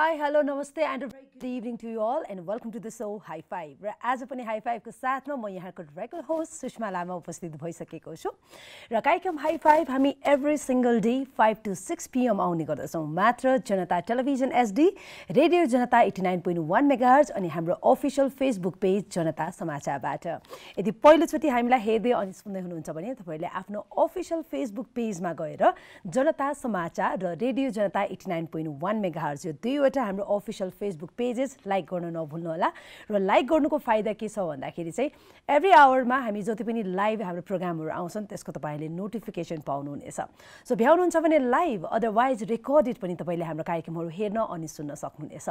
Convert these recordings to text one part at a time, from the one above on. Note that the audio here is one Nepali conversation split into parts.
हाई हेलो नमस्ते and good evening to you all and welcome to the show high five र आज पनि हाई फाइभको साथमा म यहाँको रेगुलर होस्ट सुषमा लामा उपस्थित भइसकेको छु र कार्यक्रम हाई फाइभ हामी every single day five to six PM आउने गर्दछौँ मात्र Janata television SD radio Janata eighty nine point one megahertz अनि हाम्रो अफिसियल फेसबुक पेज जनता समाचारबाट यदि पहिलोचोटि हामीलाई हेर्दै अनि सुन्दै हुनुहुन्छ भने तपाईँहरूले आफ्नो अफिसियल फेसबुक पेजमा गएर जनता समाचार र radio Janata eighty nine point one megahertz यो दुईवटा दुईवटा हाम्रो अफिसियल फेसबुक पेजेस लाइक गर्न नभुल्नुहोला र लाइक गर्नुको फाइदा के छ भन्दाखेरि चाहिँ एभ्री आवरमा हामी जति पनि लाइभ हाम्रो प्रोग्रामहरू आउँछन् त्यसको तपाईँले नोटिफिकेसन पाउनुहुनेछ सो भ्याउनुहुन्छ भने लाइभ अदरवाइज रेकर्डेड पनि तपाईँले हाम्रो कार्यक्रमहरू हेर्न अनि सुन्न सक्नुहुनेछ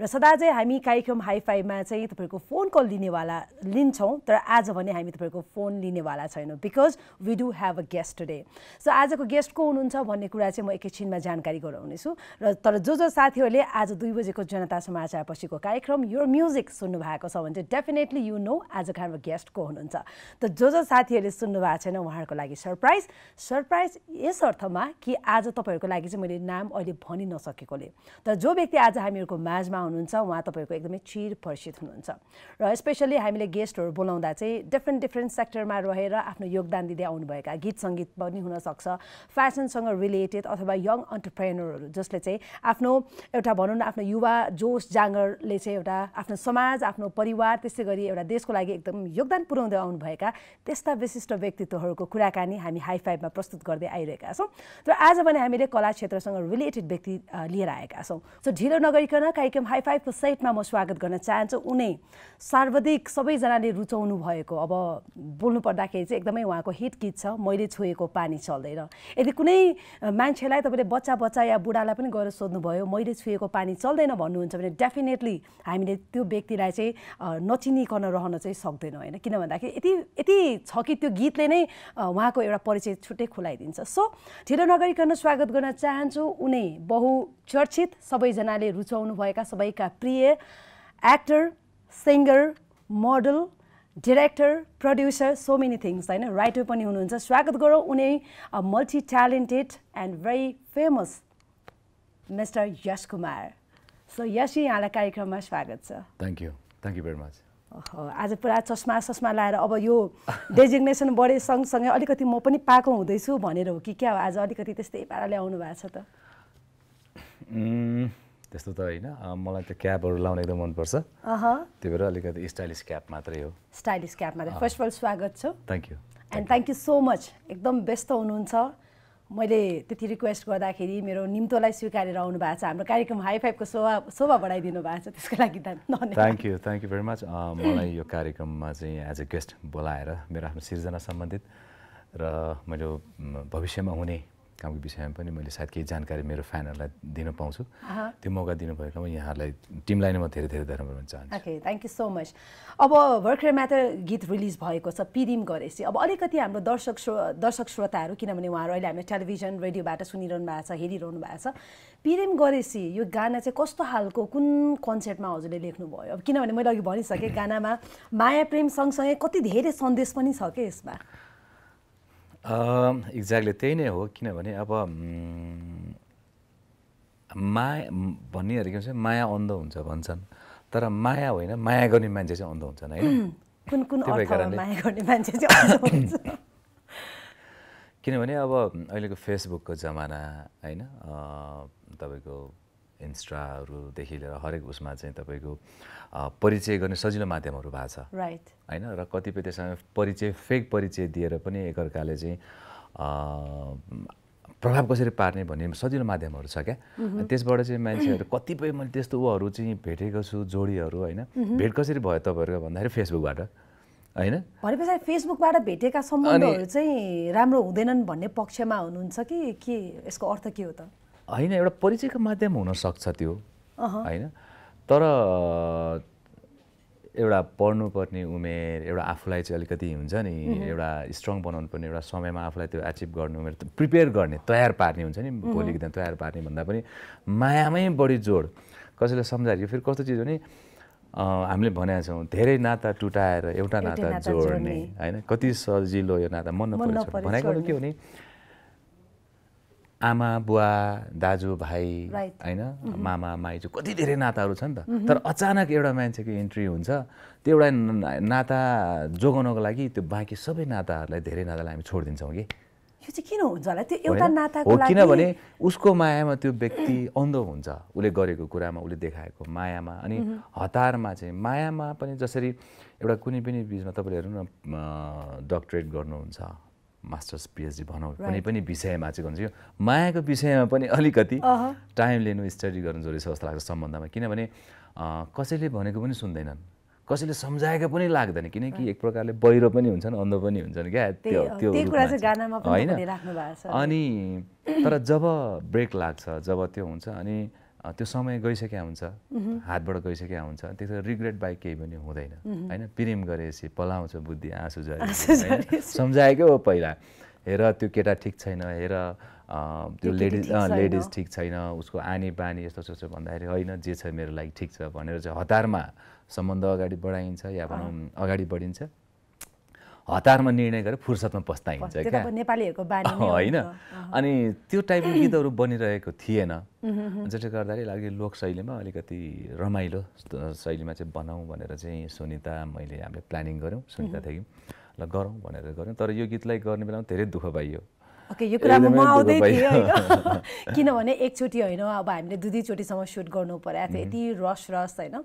र सदा चाहिँ हामी कार्यक्रम हाइफाईमा चाहिँ तपाईँको फोन कल लिनेवाला लिन्छौँ तर आज भने हामी तपाईँको फोन लिनेवाला छैनौँ because we do have a guest today so आजको गेस्ट को हुनुहुन्छ भन्ने कुरा चाहिँ म एकैछिनमा जानकारी गराउनेछु र तर जो जो साथीहरूले आज दुई बजेको जनता समाचार पछिको कार्यक्रम यो म्युजिक सुन्नु भएको छ भने चाहिँ डेफिनेटली यु नो आज हाम्रो गेस्ट को हुनुहुन्छ त जो जो साथीहरूले सुन्नु भएको छैन उहाँहरूको लागि सरप्राइज सरप्राइज यस अर्थमा कि आज तपाईँहरूको लागि चाहिँ मैले नाम अहिले भनि नसकेकोले तर जो व्यक्ति आज हामीहरूको माझमा हुनुहुन्छ उहाँ तपाईँहरूको एकदमै चिर परिचित हुनुहुन्छ र स्पेसल्ली हामीले गेस्टहरू बोलाउँदा चाहिँ डिफ्रेन्ट डिफ्रेन्ट सेक्टरमा रहेर आफ्नो योगदान दिँदै आउनुभएका गीत सङ्गीत पनि हुनसक्छ फेसनसँग रिलेटेड अथवा यङ अन्टरप्रेनरहरू जसले चाहिँ आफ्नो एउटा भनौँ न आफ्नो युवा जोस जाँगरले चाहिँ एउटा आफ्नो समाज आफ्नो परिवार त्यसै गरी एउटा देशको लागि एकदम योगदान पुर्याउँदै आउनुभएका त्यस्ता विशिष्ट व्यक्तित्वहरूको कुराकानी हामी हाई फाइभमा प्रस्तुत गर्दै आइरहेका छौँ र आज भने हामीले कला क्षेत्रसँग रिलेटेड व्यक्ति लिएर आएका छौँ सो ढिलो नगरिकन कार्यक्रम हाई फाइभको साइटमा म स्वागत गर्न चाहन्छु उनै सर्वाधिक सबैजनाले रुचाउनु भएको अब बोल्नु पर्दाखेरि चाहिँ एकदमै उहाँको हिट गीत छ मैले छोएको पानी चल्दैन यदि कुनै मान्छेलाई तपाईँले बच्चा बच्चा या बुढालाई पनि गएर सोध्नुभयो मैले छुएको पानी पानी चल्दैन भन्नुहुन्छ भने डेफिनेटली हामीले त्यो व्यक्तिलाई चाहिँ नचिनिकन रहन चाहिँ सक्दैनौँ होइन किन भन्दाखेरि यति यति छ कि त्यो गीतले नै उहाँको एउटा परिचय छुट्टै खुलाइदिन्छ सो ढिलो नगरीकन स्वागत गर्न चाहन्छु उनी बहुचर्चित सबैजनाले रुचाउनुभएका सबैका प्रिय actor singer model director producer so many things होइन राइटर पनि हुनुहुन्छ स्वागत गरौँ उनी multi talented and very famous mister Yash Kumar so Yash यहाँलाई कार्यक्रममा स्वागत छ thank you thank you very much आज पुरा चस्मा चस्मा लाएर अब यो डेजिग्नेसन बढे सँगसँगै अलिकति म पनि पाएको हुँदैछु भनेर हो कि क्या हो आज अलिकति त्यस्तै पाराले आउनु भएको छ त त्यस्तो त होइन मलाई त्यो क्यापहरू लाउन एकदम मनपर्छ त्यही भएर अलिकति स्टाइलिस क्याप मात्रै हो स्टाइलिस क्याप मात्रै फर्स्ट अफ अल स्वागत छ thank you and thank you so much एकदम व्यस्त हुनुहुन्छ मैले त्यति रिक्वेस्ट गर्दाखेरि मेरो निम्तोलाई स्वीकारेर आउनु भएको छ हाम्रो कार्यक्रम हाई फाइभको शोभा शोभा बढाइदिनु भएको छ त्यसको लागि धन्यवाद thank you thank you very much मलाई यो कार्यक्रममा चाहिँ एज अ गेस्ट बोलाएर मेरो आफ्नो सिर्जना सम्बन्धित र मेरो भविष्यमा हुने कामको विषयमा पनि मैले सायद केही जानकारी मेरो फ्यानहरूलाई दिन पाउँछु त्यो मौका दिनुभएकोमा यहाँहरूलाई टिमलाई नै म धेरै धेरै धन्यवाद भन्न okay thank you so much अब भर्खरै मात्र गीत रिलिज भएको छ पिरिम गरेपछि अब अलिकति हाम्रो दर्शक श्रो दर्शक श्रोताहरू किनभने उहाँहरू अहिले हामीले टेलिभिजन रेडियोबाट सुनिरहनु भएको छ हेरिरहनु भएको छ पिरिम गरेपछि यो गाना चाहिँ कस्तो खालको कुन कन्सेप्टमा हजुरले लेख्नुभयो अब किनभने मैले अघि भनिसकेँ गानामा माया प्रेम सँगसँगै कति धेरै सन्देश पनि छ क्या यसमा एक्ज्याक्टली त्यही नै हो किनभने अब माया भन्नेहरू के भन्छ माया अन्ध हुन्छ भन्छन् तर माया होइन माया गर्ने मान्छे चाहिँ अन्ध हुन्छन् होइन किनभने अब अहिलेको फेसबुकको जमाना होइन तपाईँको इन्स्टाहरूदेखि लिएर हरेक उसमा चाहिँ तपाईँको परिचय गर्ने सजिलो माध्यमहरू भएको छ राइट होइन र कतिपय त्यसमा परिचय फेक परिचय दिएर पनि एकअर्काले चाहिँ प्रभाव कसरी पार्ने भन्ने सजिलो माध्यमहरू छ क्या mm-hmm. त्यसबाट चाहिँ मान्छेहरू कतिपय मैले त्यस्तो उहरू चाहिँ भेटेको छु जोडीहरू होइन mm-hmm. भेट कसरी भयो तपाईँहरूको भन्दाखेरि फेसबुकबाट होइन भनेपछि फेसबुकबाट भेटेका सम्बन्धहरू चाहिँ राम्रो हुँदैनन् भन्ने पक्षमा हुनुहुन्छ कि के यसको अर्थ के हो त होइन एउटा परिचयको माध्यम हुनसक्छ त्यो होइन तर एउटा पढ्नुपर्ने उमेर एउटा आफूलाई चाहिँ अलिकति हुन्छ नि एउटा स्ट्रङ बनाउनु पर्ने एउटा समयमा आफूलाई त्यो एचिभ गर्ने उमेर प्रिपेयर गर्ने तयार पार्ने हुन्छ नि भोलिको दिन तयार पार्ने भन्दा पनि मायामै बढी जोड कसैलाई यो फेरि कस्तो चिज हो नि हामीले भनेका छौँ धेरै नाता टुटाएर एउटा नाता जोड्ने होइन कति सजिलो यो नाता मन नपरेको भनेको के हो भने आमा बुवा दाजु भाइ होइन mm-hmm. मामा माइजू कति धेरै नाताहरू छ नि त तर mm-hmm. अचानक एउटा मान्छेको इन्ट्री हुन्छ त्यो एउटा नाता जोगाउनको लागि त्यो बाँकी सबै नाताहरूलाई धेरै नातालाई हामी छोडिदिन्छौँ कि यो चाहिँ किन हुन्छ होला त्यो एउटा नाताको लागि किनभने उसको मायामा त्यो व्यक्ति अन्धो हुन्छ उसले गरेको कुरामा उसले देखाएको मायामा अनि mm-hmm. हतारमा चाहिँ मायामा पनि जसरी एउटा कुनै पनि बिचमा तपाईँले हेर्नु न डक्टरेट गर्नुहुन्छ मास्टर्स पिएचडी भनौँ कुनै पनि विषयमा चाहिँ गर्नु मायाको विषयमा पनि अलिकति टाइम लिनु स्टडी गर्नु जरुरी छ जस्तो लाग्छ सम्बन्धमा किनभने कसैले भनेको पनि सुन्दैनन् कसैले सम्झाएको पनि लाग्दैन किनकि एक प्रकारले बहिरो पनि हुन्छन् अन्ध पनि हुन्छन् क्या त्यो त्यो होइन अनि तर जब ब्रेक लाग्छ जब त्यो हुन्छ अनि त्यो समय गइसकेका हुन्छ हातबाट गइसकेका हुन्छ त्यसो रिग्रेट बाहेक केही पनि हुँदैन होइन प्रेम गरेपछि पलाउँछ बुद्धि आँसु झरे सम्झाएकै हो पहिला हेर त्यो केटा ठिक छैन हेर त्यो लेडिज लेडिज ठिक छैन उसको आनी बानी यस्तो सोच्छ भन्दाखेरि होइन जे छ मेरो लागि ठिक छ भनेर चाहिँ हतारमा सम्बन्ध अगाडि बढाइन्छ या भनौँ अगाडि बढिन्छ हतारमा निर्णय गरेर फुर्सदमा पस्ताइन्छ क्या नेपालीहरूको बानी होइन अनि त्यो टाइपको गीतहरू बनिरहेको थिएन जसले गर्दाखेरि लोक लोकशैलीमा अलिकति रमाइलो शैलीमा चाहिँ बनाऊँ भनेर चाहिँ सुनिता मैले हामीले प्लानिङ गऱ्यौँ सुनिता थियौँ ल गरौँ भनेर गऱ्यौँ तर यो गीतलाई गर्ने बेलामा धेरै दुःख पाइयो ओके यो कुरा म आउँदै थिएँ होइन किनभने एकचोटि होइन अब हामीले दुई दुईचोटिसम्म सुट गर्नु परेको थियो यति रस रस होइन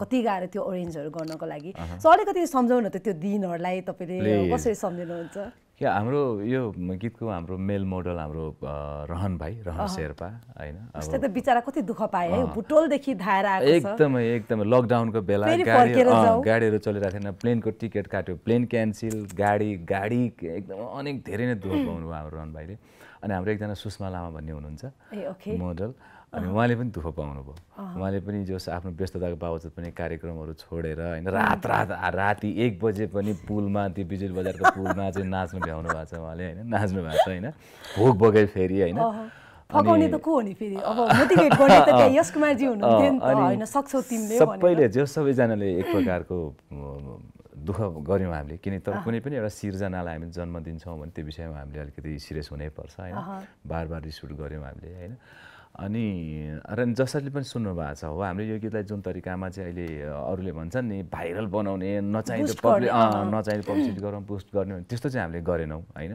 कति गाह्रो थियो अरेन्जहरू गर्नको लागि सो अलिकति सम्झाउनु त त्यो दिनहरूलाई तपाईँले कसरी सम्झिनुहुन्छ या हाम्रो यो गीतको हाम्रो मेल मोडल हाम्रो रहन भाइ रहन शेर्पा होइन बिचरा कति दुःख पाए भुटोलदेखि धाएर एकदमै एकदमै लकडाउनको बेला गाडी गाडीहरू चलिरहेको थिएन प्लेनको टिकट काट्यो प्लेन क्यान्सिल गाडी गाडी एकदम अनेक धेरै नै दुःख पाउनुभयो हाम्रो रहन भाइले अनि हाम्रो एकजना सुषमा लामा भन्ने हुनुहुन्छ मोडल अनि उहाँले पनि दुःख पाउनुभयो उहाँले पनि जस आफ्नो व्यस्तताको बावजुद पनि कार्यक्रमहरू छोडेर होइन रात रात राति एक बजे पनि पुलमा त्यो बिजुली बजारको पुलमा चाहिँ नाच्नु भ्याउनु भएको छ उहाँले होइन नाच्नु भएको छ होइन भोक बगे फेरि होइन सबैले जो सबैजनाले एक प्रकारको दुःख गऱ्यौँ हामीले किन तर कुनै पनि एउटा सिर्जनालाई हामी जन्म दिन्छौँ भने त्यो विषयमा हामीले अलिकति सिरियस हुनैपर्छ होइन बार बार रिसुट गऱ्यौँ हामीले होइन अनि र जसरी पनि सुन्नु भएको छ हो हामीले यो गीतलाई जुन तरिकामा चाहिँ अहिले अरूले भन्छन् नि भाइरल बनाउने नचाहिँदो पब्लिक नचाहिँदो पब्लिसिटी गरौँ पोस्ट गर्ने त्यस्तो चाहिँ हामीले गरेनौँ होइन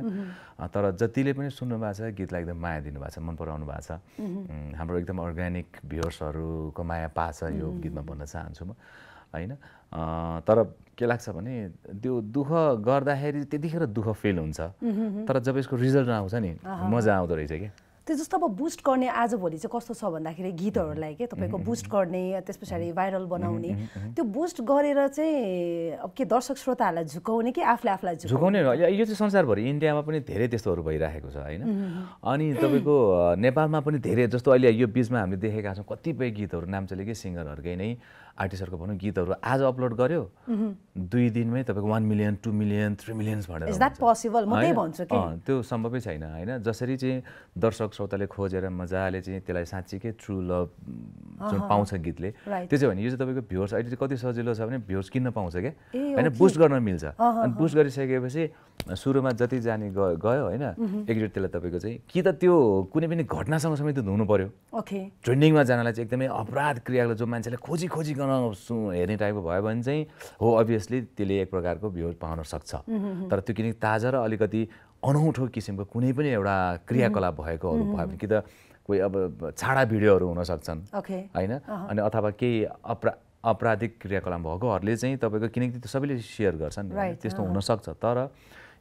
तर जतिले पनि सुन्नु भएको छ गीतलाई एकदम माया दिनुभएको छ मन पराउनु भएको छ हाम्रो एकदम अर्ग्यानिक भ्युवर्सहरूको माया पाछ यो गीतमा भन्न चाहन्छु म होइन तर के लाग्छ भने त्यो दुःख गर्दाखेरि त्यतिखेर दुःख फिल हुन्छ तर जब यसको रिजल्ट आउँछ नि मजा आउँदो रहेछ क्या त्यो जस्तो अब बुस्ट गर्ने आजभोलि चाहिँ कस्तो छ भन्दाखेरि गीतहरूलाई के तपाईँको बुस्ट mm-hmm. गर्ने त्यस पछाडि भाइरल mm-hmm. बनाउने mm-hmm. त्यो बुस्ट गरेर चाहिँ अब के दर्शक श्रोताहरूलाई झुकाउने कि आफूले आफूलाई झुकाउने यो चाहिँ संसारभरि इन्डियामा पनि धेरै त्यस्तोहरू भइरहेको छ होइन अनि तपाईँको नेपालमा पनि धेरै जस्तो अहिले यो बिचमा हामीले देखेका छौँ कतिपय गीतहरू नाम चलेकै सिङ्गरहरूकै नै आर्टिस्टहरूको भनौँ गीतहरू आज अपलोड गर्यो दुई दिनमै तपाईँको one million two million three millions भनेर त्यो सम्भवै छैन होइन जसरी चाहिँ दर्शक श्रोताले खोजेर मजाले चाहिँ त्यसलाई साँच्चीकै ट्रु लभ जुन पाउँछ गीतले त्यो चाहिँ भने यो चाहिँ तपाईँको भ्युर्स अहिले कति सजिलो छ भने भ्युर्स किन्न पाउँछ क्या होइन बुस्ट गर्न मिल्छ अनि बुस्ट गरिसकेपछि सुरुमा जति जाने गयो होइन एकचोटि त्यसलाई तपाईँको चाहिँ कि त त्यो कुनै पनि घटनासँग समेत धुनु पर्यो ओके ट्रेन्डिङमा जानलाई चाहिँ एकदमै अपराध क्रियाको जो मान्छेलाई खोजी खोजी गर्न हेर्ने टाइपको भयो भने चाहिँ हो अभियसली त्यसले एक प्रकारको भ्यू पाउन सक्छ तर त्यो किनकि ताजा र अलिकति अनौठो किसिमको कुनै पनि एउटा क्रियाकलाप भएकोहरू भयो भने कि त कोही अब छाडा भिडियोहरू हुनसक्छन् होइन अनि अथवा केही अपरा अपराधिक क्रियाकलाप भएकोहरूले चाहिँ तपाईँको किनकि त्यो सबैले सेयर गर्छन् त्यस्तो हुनसक्छ तर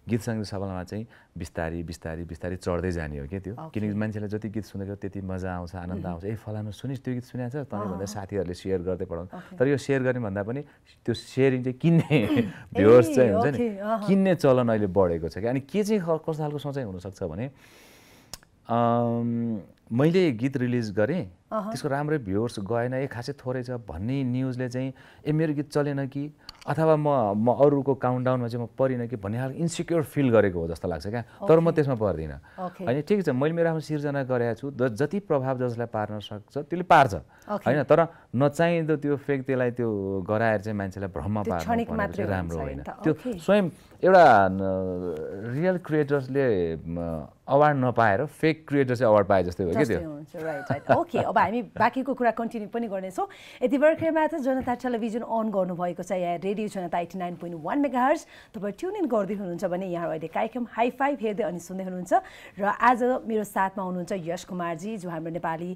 गीत सङ्गीत सभामा चाहिँ बिस्तारी बिस्तारी बिस्तारी चढ्दै जाने हो क्या त्यो किनकि मान्छेलाई जति गीत सुनेको त्यति मजा आउँछ आनन्द mm-hmm. आउँछ ए फलानु सुनिस् त्यो गीत सुनेको छ तँलाई भन्दा साथीहरूले सेयर गर्दै पढाउनु तर यो सेयर गर्ने भन्दा पनि त्यो सेयरिङ चाहिँ किन्ने भ्युर्स चाहिँ हुन्छ नि किन्ने चलन अहिले बढेको छ क्या अनि के चाहिँ कस्तो खालको सोचाइ हुनसक्छ भने मैले गीत रिलिज गरेँ त्यसको राम्रै भ्युर्स गएन ए खासै थोरै छ भन्ने न्युजले चाहिँ ए मेरो गीत चलेन कि अथवा म म अरूको काउन्टडाउनमा चाहिँ म परिनँ कि भन्ने खालको इन्सिक्योर फिल गरेको हो जस्तो लाग्छ क्या तर म त्यसमा पर्दिनँ होइन ठिक छ मैले मेरो आफ्नो सिर्जना गरेको छु जति प्रभाव जसलाई पार्न सक्छ त्यसले पार्छ होइन तर नचाहिँदो त्यो फेक त्यसलाई त्यो गराएर चाहिँ मान्छेलाई भ्रम पार्नु राम्रो होइन त्यो स्वयं एउटा रियल क्रिएटर्सले अवार्ड नपाएर फेक क्रिएटर अवार्ड पाए जस्तै हो कि त्यो ओके अब हामी बाँकीको कुरा कन्टिन्यू पनि गर्नेछौँ यति भर्खरमा त जनता टेलिभिजन अन गर्नुभएको छ यहाँ radio Janata eighty nine point one megahertz तपाईँ ट्युन इन गर्दै हुनुहुन्छ भने यहाँ अहिले कार्यक्रम हाई फाइभ हेर्दै अनि सुन्दै हुनुहुन्छ र आज मेरो साथमा हुनुहुन्छ यश कुमारजी जो हाम्रो नेपाली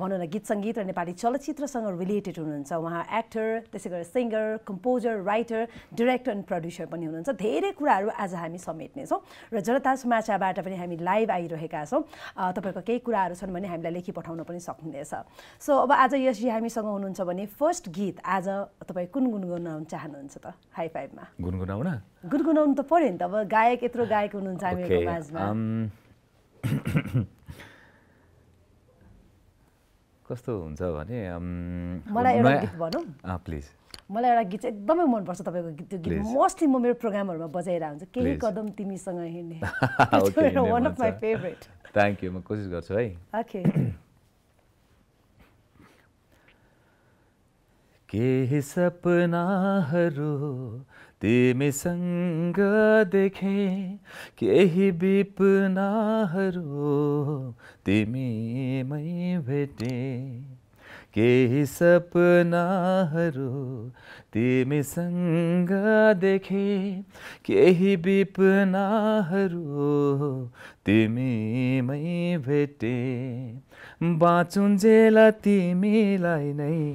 भनौँ न गीत सङ्गीत र नेपाली चलचित्रसँग रिलेटेड हुनुहुन्छ उहाँ एक्टर त्यसै गरेर singer composer writer director and producer पनि हुनुहुन्छ धेरै कुराहरू आज हामी समेट्नेछौँ र जनता समाचारबाट पनि हामी लाइभ आइरहेका छौँ तपाईँको केही कुराहरू छन् भने हामीलाई लेखी पठाउन पनि सक्नुहुनेछ हुनेछ सो अब आज यस हामीसँग हुनुहुन्छ भने फर्स्ट गीत आज तपाईँ कुन गुनगुनाउन चाहनुहुन्छ त हाई फाइभमा गुनगुनाउन गुनगुनाउनु त पऱ्यो नि त अब गायक यत्रो गायक हुनुहुन्छ हामी um, कस्तो हुन्छ भने um, मलाई एउटा गीत भनौँ प्लिज मलाई एउटा गीत चाहिँ एकदमै मनपर्छ तपाईँको गीत त्यो गीत मोस्टली म मेरो प्रोग्रामहरूमा हुन्छ केही कदम तिमीसँग हिँड्ने one of my favourite thank you म कोसिस गर्छु है ओके के सपना हरो तेमे संग देखे के ही बिपना हरो तेमे भेटे के ही सपना हरो तेमे संग देखे के ही बिपना हरो तेमे मैं भेटे बाँचुन्जेला तिमीलाई नहीं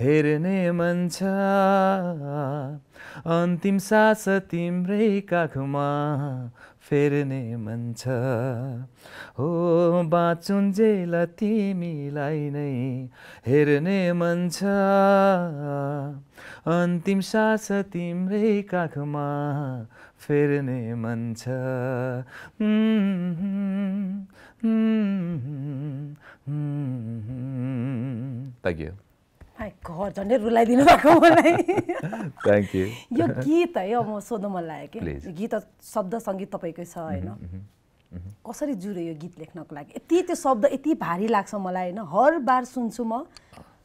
हेर्ने मन छ अन्तिम सास तिम्रै काखमा फेर्ने मन छ हो बाँचुन्जेल तिमीलाई नै हेर्ने मन छ अन्तिम सास तिम्रै काखमा फेर्ने मन छ Thank you. घर झन्डै रुलाइदिनु भएको मलाई थ्याङ्क यू यो गीत है अब म सोध्नु मन लाग्यो कि गीत शब्द सङ्गीत तपाईँकै छ होइन कसरी जुड्यो यो गीत लेख्नको लागि यति त्यो शब्द यति भारी लाग्छ मलाई होइन हर बार सुन्छु म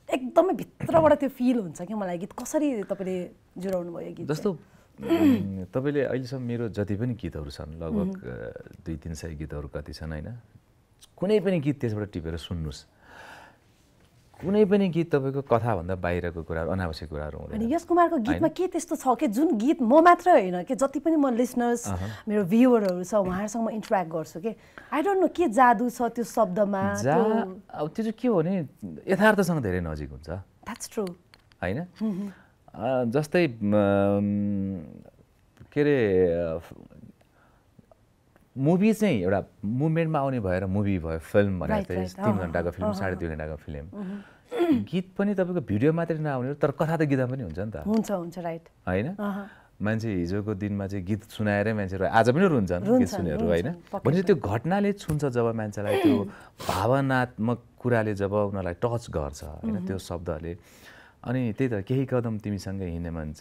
एकदमै भित्रबाट त्यो फिल हुन्छ कि मलाई गीत कसरी तपाईँले जुडाउनु भयो गीत जस्तो तपाईँले अहिलेसम्म मेरो जति पनि गीतहरू छन् लगभग दुई तिन सय गीतहरू कति छन् होइन कुनै पनि गीत त्यसबाट टिपेर सुन्नुहोस् कुनै पनि गीत तपाईँको कथाभन्दा बाहिरको कुराहरू अनावश्यक कुराहरू अनि यस कुमारको गीतमा के त्यस्तो छ कि जुन गीत म मात्र होइन कि जति पनि म लिसनर्स मेरो भ्युवरहरू छ उहाँहरूसँग म इन्टरेक्ट गर्छु कि आई डोन्ट नो के जादु छ त्यो शब्दमा अब त्यो चाहिँ के हो भने यथार्थसँग धेरै नजिक हुन्छ द्याट्स ट्रु होइन जस्तै के अरे मुभी चाहिँ एउटा मुभमेन्टमा आउने भएर मुभी भयो फिल्म भनेर चाहिँ तिन घन्टाको फिल्म साढे दुई घन्टाको फिल्म mm-hmm. गीत पनि तपाईँको भिडियो मात्रै नआउने तर कथा त गीतमा पनि हुन्छ नि त हुन्छ हुन्छ राइट होइन मान्छे हिजोको दिनमा चाहिँ गीत सुनाएरै मान्छेहरू आज पनि रुन्छन् गीत सुनेहरू होइन भनेपछि त्यो घटनाले छुन्छ जब मान्छेलाई त्यो भावनात्मक कुराले जब उनीहरूलाई टच गर्छ होइन mm-hmm. त्यो शब्दहरूले अनि त्यही त केही कदम तिमीसँगै हिँड्ने मन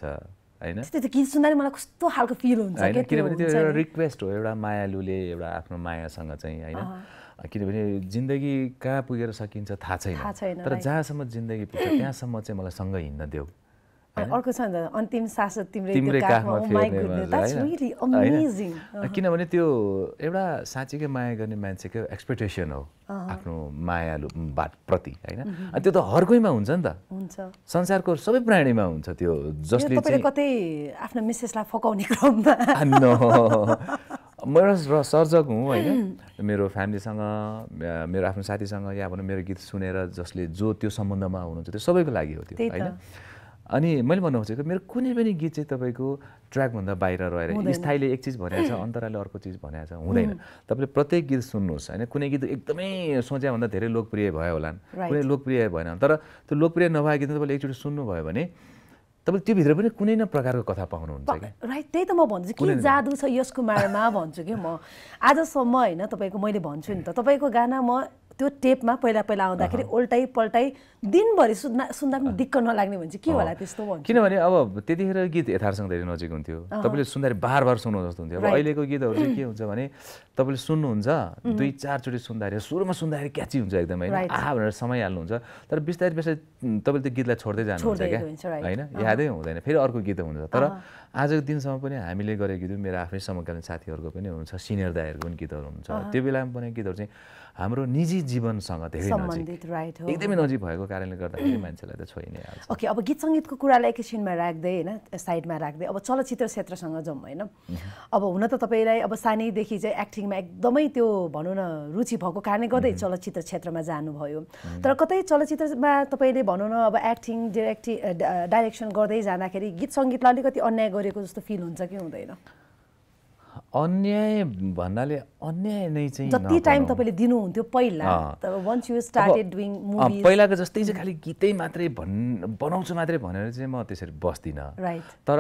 होइन त्यो गीत सुन्दा मलाई कस्तो खालको फिल हुन्छ होइन किनभने त्यो एउटा रिक्वेस्ट हो एउटा मायालुले एउटा आफ्नो मायासँग चाहिँ होइन किनभने जिन्दगी कहाँ पुगेर सकिन्छ थाहा छैन तर जहाँसम्म जिन्दगी पुग्छ त्यहाँसम्म चाहिँ मलाई सँगै हिँड्न देऊ अर्को छ अन्तिम तिम्रै काखमा oh किनभने त्यो एउटा साँच्चीकै माया गर्ने मान्छेको एक्सपेक्टेसन हो आफ्नो माया बाट प्रति होइन अनि त्यो त हर्कैमा हुन्छ नि त हुन्छ संसारको सबै प्राणीमा हुन्छ त्यो जसले कतै आफ्नो मिसेसलाई फकाउने क्रममा म एउटा सर्जक हुँ होइन मेरो फ्यामिलीसँग मेरो आफ्नो साथीसँग या भनौँ मेरो गीत सुनेर जसले जो त्यो सम्बन्धमा हुनुहुन्छ त्यो सबैको लागि हो त्यो होइन अनि मैले भन्नु खोजेको मेरो कुनै पनि गीत चाहिँ तपाईँको ट्र्याकभन्दा बाहिर रहेर स्थायीले एक चिज भनेको छ अन्तराले अर्को चिज भनेको छ हुँदैन तपाईँले प्रत्येक गीत सुन्नुहोस् होइन कुनै गीत एकदमै सोच्याभन्दा धेरै लोकप्रिय भयो होला कुनै लोकप्रिय भएन तर त्यो लोकप्रिय नभए गीत तपाईँले एकचोटि सुन्नुभयो भने तपाईँ त्योभित्र पनि कुनै न प्रकारको कथा पाउनुहुन्छ राइट त्यही त म भन्छु के जादु छ यसको मायामा भन्छु कि म आजसम्म होइन तपाईँको मैले भन्छु नि त तपाईँको गाना म त्यो टेपमा पहिला पहिला आउँदाखेरि उल्टै पल्टाइ दिनभरि सुन्दा सुन्दा पनि दिक्क नलाग्ने भने चाहिँ के होला त्यस्तो भन्छ किनभने अब त्यतिखेर गीत यथार्थसँग धेरै नजिक हुन्थ्यो तपाईँले सुन्दाखेरि बार बार सुन्नु जस्तो हुन्थ्यो अब अहिलेको गीतहरू चाहिँ के हुन्छ भने तपाईँले सुन्नुहुन्छ दुई चारचोटि सुन्दाखेरि सुरुमा सुन्दाखेरि क्याची हुन्छ एकदम होइन आहा भनेर समय हाल्नुहुन्छ तर बिस्तारै बिस्तारै तपाईँले त्यो गीतलाई छोड्दै जानुहुन्छ क्या होइन यादै हुँदैन फेरि अर्को गीत हुन्छ तर आजको दिनसम्म पनि हामीले गरेको गीत मेरो आफ्नै समकालीन साथीहरूको पनि हुन्छ सिनियर दाईहरूको पनि गीतहरू हुन्छ त्यो बेलामा पनि गीतहरू चाहिँ हाम्रो निजी जीवनसँग धेरै नजिक एकदमै नजिक भएको कारणले गर्दाखेरि मान्छेलाई त छोइ नै हाल्छ ओके अब गीत सङ्गीतको कुरालाई एकैछिनमा राख्दै होइन साइडमा राख्दै अब चलचित्र क्षेत्रसँग जाउँ होइन अब हुन त तपाईँलाई अब सानैदेखि चाहिँ एक्टिङमा एकदमै त्यो भनौँ न रुचि भएको कारणले गर्दै चलचित्र क्षेत्रमा जानुभयो तर कतै चलचित्रमा तपाईँले भनौँ न अब एक्टिङ डिरेक्टिङ डाइरेक्सन गर्दै जाँदाखेरि गीत सङ्गीतलाई अलिकति अन्याय गरेको जस्तो फिल हुन्छ कि हुँदैन अन्याय भन्नाले अन्याय नै चाहिँ जति टाइम तपाईँले दिनुहुन्थ्यो पहिला वन्स यु स्टार्टेड डुइङ पहिलाको जस्तै चाहिँ खालि गीतै मात्रै भन् बनाउँछु मात्रै भनेर चाहिँ म त्यसरी बस्दिनँ राइट तर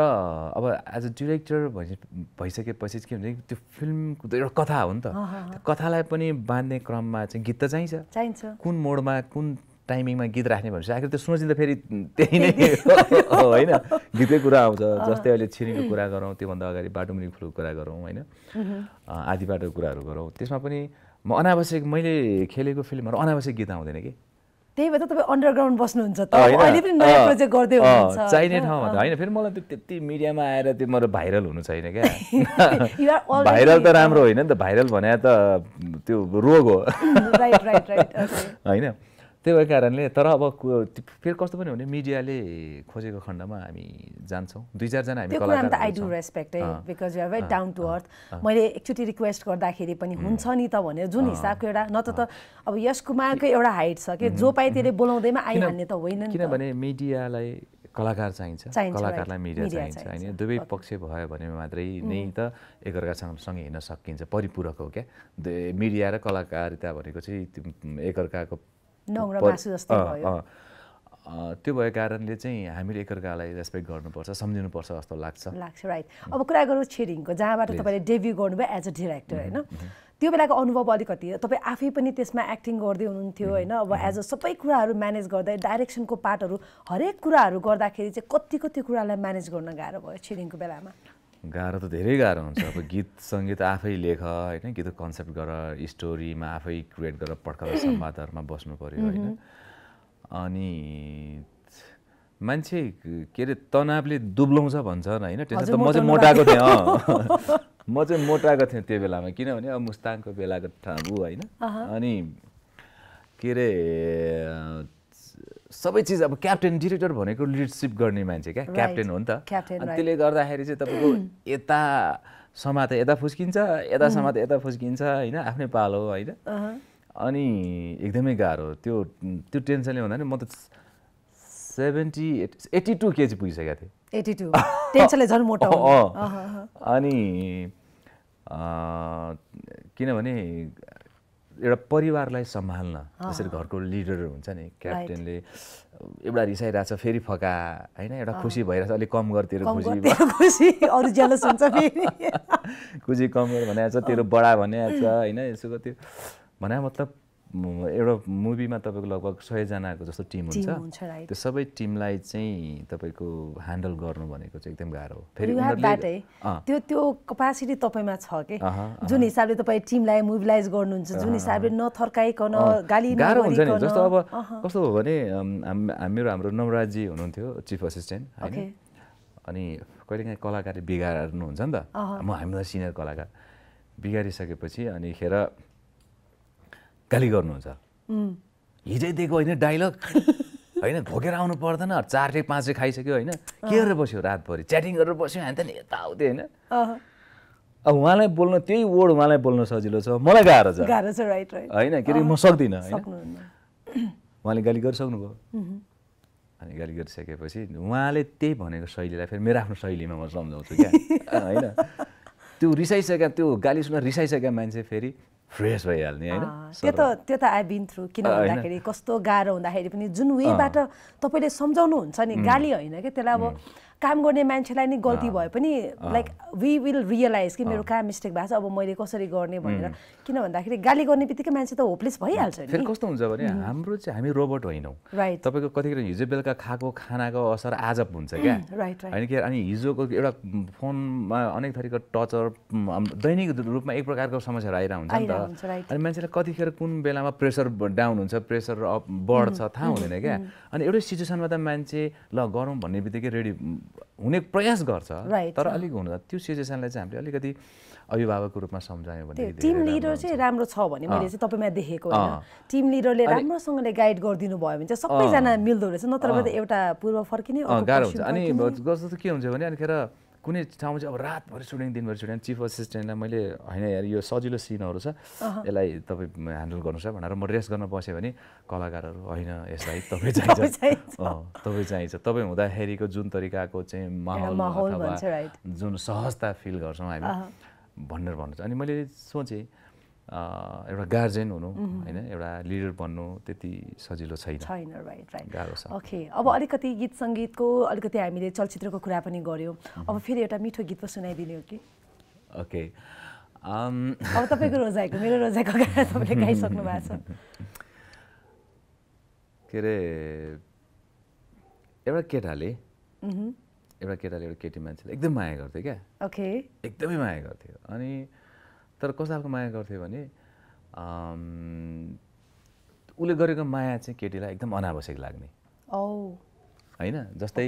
अब एज अ डिरेक्टर भइ भइसकेपछि के हुन्छ त्यो फिल्मको एउटा कथा हो नि त कथालाई पनि बाँध्ने क्रममा चाहिँ गीत त चाहिन्छ चाहिन्छ कुन मोडमा कुन टाइमिङमा गीत राख्ने भनेपछि आखिर त्यो सोचिँदा फेरि त्यही नै होइन गीतकै कुरा आउँछ जस्तै अहिले छिरिङको कुरा गरौँ त्योभन्दा अगाडि बाटोमुनि फुलको कुरा गरौँ होइन आधी बाटोको कुराहरू गरौँ त्यसमा पनि म अनावश्यक मैले खेलेको फिल्महरू अनावश्यक गीत आउँदैन कि त्यही भएर तपाईँ अन्डरग्राउन्ड बस्नुहुन्छ चाहिने ठाउँमा त होइन फेरि मलाई त्यो त्यति मिडियामा आएर त्यो मेरो भाइरल हुनु छैन क्या भाइरल त राम्रो होइन नि त भाइरल भने त त्यो रोग हो होइन त्यही भएको कारणले तर अब फेरि कस्तो पनि हुने मिडियाले खोजेको खण्डमा हामी जान्छौँ दुई चारजना हामी त आई डु रेस्पेक्ट है because you are very down to earth मैले एकचोटि रिक्वेस्ट गर्दाखेरि पनि हुन्छ नि त भनेर जुन हिसाबको एउटा न त त अब यस कुमारको एउटा हाइट छ कि जो पाए त्यसले बोलाउँदैमा आइहाल्ने त होइन किनभने मिडियालाई कलाकार चाहिन्छ कलाकारलाई मिडिया चाहिन्छ होइन दुवै पक्ष भयो भने मात्रै नै त एकअर्कासँग सँगै हिँड्न सकिन्छ परिपूरक हो क्या मिडिया र कलाकारिता भनेको चाहिँ एकअर्काको नौरा मासु जस्तै भयो त्यो भएको कारणले चाहिँ हामीले एकअर्कालाई रेस्पेक्ट गर्नुपर्छ सम्झिनुपर्छ जस्तो लाग्छ लाग्छ राइट अब कुरा गरौँ छिरिङको जहाँबाट तपाईँले डेब्यु गर्नुभयो एज अ डिरेक्टर होइन mm-hmm। त्यो बेलाको अनुभव अलिकति तपाईँ आफै पनि त्यसमा एक्टिङ गर्दै हुनुहुन्थ्यो mm-hmm, होइन अब एज mm-hmm। अ सबै कुराहरू म्यानेज गर्दै डाइरेक्सनको पार्टहरू हरेक कुराहरू गर्दाखेरि चाहिँ कति कति कुरालाई म्यानेज गर्न गाह्रो भयो छिरिङको बेलामा गाह्रो त धेरै गाह्रो हुन्छ अब गीत सङ्गीत आफै लेख होइन गीतको कन्सेप्ट गर स्टोरीमा आफै क्रिएट गरेर पड्काएर सम्वादहरूमा बस्नु पऱ्यो होइन अनि मान्छे के अरे तनावले दुब्लाउँछ भन्छन् होइन टेन्सन त म चाहिँ मोटाएको थिएँ अँ म चाहिँ मोटाएको थिएँ त्यो बेलामा किनभने अब मुस्ताङको बेलाको ठाउँ होइन अनि के अरे सबै चिज अब क्याप्टेन डिरेक्टर भनेको लिडरसिप गर्ने मान्छे क्या क्याप्टेन हो नि त त्यसले गर्दाखेरि चाहिँ तपाईँको यता समात यता फुस्किन्छ यता mm. समात यता फुस्किन्छ होइन आफ्नै पालो होइन uh-huh. अनि एकदमै गाह्रो त्यो त्यो टेन्सनले हुँदा नि म त सेभेन्टी एट्टी टू केजी पुगिसकेको थिएँ एट्टी टू टेन्सनले झन् मोटो uh-huh, uh-huh. अनि किनभने एउटा परिवारलाई सम्हाल्न जसरी घरको लिडर हुन्छ नि क्याप्टेनले एउटा रिसाइरहेछ फेरि फका होइन एउटा खुसी भइरहेछ अलिक कम गर खुसी खुसी अरू ज्यालस हुन्छ खुसी कम गर भनिहाल्छ छ तेरो बडा भनिहाल्छ छ होइन यसो त्यो भने मतलब एउटा मुभीमा तपाईँको लगभग सयजनाको जस्तो टिम हुन्छ त्यो सबै टिमलाई चाहिँ तपाईँको ह्यान्डल गर्नु भनेको चाहिँ एकदम गाह्रो फेरि त्यो त्यो कपासिटी तपाईँमा छ कि जुन हिसाबले तपाईँ टिमलाई मोबिलाइज गर्नुहुन्छ जुन हिसाबले नथर्काइकन गाली गाह्रो हुन्छ नि जस्तो अब कस्तो हो भने मेरो हाम्रो नवराजी हुनुहुन्थ्यो चिफ असिस्टेन्ट होइन अनि कहिलेकाहीँ कलाकारले बिगार्नुहुन्छ नि त म हामीलाई सिनियर कलाकार बिगारिसकेपछि अनि खेर गाली गर्नुहुन्छ हिजै दिएको होइन डाइलग होइन घोकेर आउनु पर्दैन चारटे पाँच खाइसक्यो होइन के गरेर बस्यो रातभरि च्याटिङ गरेर बस्यो हामी त नि यताउति होइन अब उहाँलाई बोल्न त्यही वर्ड उहाँलाई बोल्न सजिलो छ मलाई गाह्रो छ होइन के अरे म सक्दिनँ होइन उहाँले गाली गरिसक्नुभयो अनि गाली गरिसकेपछि उहाँले त्यही भनेको शैलीलाई फेरि मेरो आफ्नो शैलीमा म सम्झाउँछु क्या होइन त्यो रिसाइसकेका त्यो गाली सुन रिसाइसकेका मान्छे फेरि फ्रेस भइहाल्ने होइन त्यो त त्यो त आई बिन थ्रु किन भन्दाखेरि कस्तो गाह्रो हुँदाखेरि पनि जुन वेबाट तपाईँले सम्झाउनुहुन्छ नि गाली होइन क्या त्यसलाई अब काम गर्ने मान्छेलाई नि गल्ती भए पनि लाइक वी विल रियलाइज कि मेरो कहाँ मिस्टेक भएको छ अब मैले कसरी गर्ने भनेर किन भन्दाखेरि गाली गर्ने बित्तिकै मान्छे त होपलेस भइहाल्छ फेरि कस्तो हुन्छ भने हाम्रो चाहिँ हामी रोबोट होइनौँ राइट तपाईँको कतिखेर हिजो बेलुका खाएको खानाको असर आज हुन्छ क्या राइट होइन के अनि हिजोको एउटा फोनमा अनेक थरीको टचर दैनिक रूपमा एक प्रकारको समस्याहरू आइरहन्छ नि त अनि मान्छेलाई कतिखेर कुन बेलामा प्रेसर डाउन हुन्छ प्रेसर अप बढ्छ थाहा हुँदैन क्या अनि एउटै सिचुएसनमा त मान्छे ल गरौँ भन्ने बित्तिकै रेडी हुने प्रयास गर्छ तर अलिक हुन त्यो सिचुएसनलाई चाहिँ हामीले अलिकति अभिभावकको रूपमा सम्झायौँ भने टिम लिडर चाहिँ राम्रो छ भने मैले चाहिँ तपाईँमा देखेको टिम लिडरले राम्रोसँगले गाइड गरिदिनु भयो भने चाहिँ सबैजना मिल्दो रहेछ नत्र एउटा पूर्व फर्किने गाह्रो हुन्छ अनि जस्तो के हुन्छ भने अनिखेर कुनै ठाउँमा चाहिँ अब रातभरि सुटिङ दिनभरि सुटिङ चिफ असिस्टेन्टलाई मैले होइन यार यो सजिलो सिनहरू छ यसलाई तपाईँ ह्यान्डल गर्नु छ भनेर म रेस्ट गर्न बसेँ भने कलाकारहरू होइन यसलाई तपाईँ चाहिन्छ तपाईँ चाहिन्छ तपाईँ हुँदाखेरिको जुन तरिकाको चाहिँ माहौल अथवा जुन सहजता फिल गर्छौँ हामी भनेर भन्नु अनि मैले सोचेँ एउटा गार्जेन हुनु होइन एउटा लिडर बन्नु त्यति सजिलो छैन छैन राइट राइट गाह्रो छ ओके अब अलिकति गीत सङ्गीतको अलिकति हामीले चलचित्रको कुरा पनि गऱ्यौँ अब फेरि एउटा मिठो गीत पो सुनाइदिने हो कि ओके अब तपाईँको रोजाइको मेरो रोजाइको गाना तपाईँले गाइसक्नु भएको छ के अरे एउटा केटाले एउटा केटाले एउटा केटी मान्छेले एकदम माया गर्थ्यो क्या ओके एकदमै माया गर्थ्यो अनि तर कस्तो खालको माया गर्थ्यो भने उसले गरेको माया चाहिँ केटीलाई एकदम अनावश्यक लाग्ने होइन जस्तै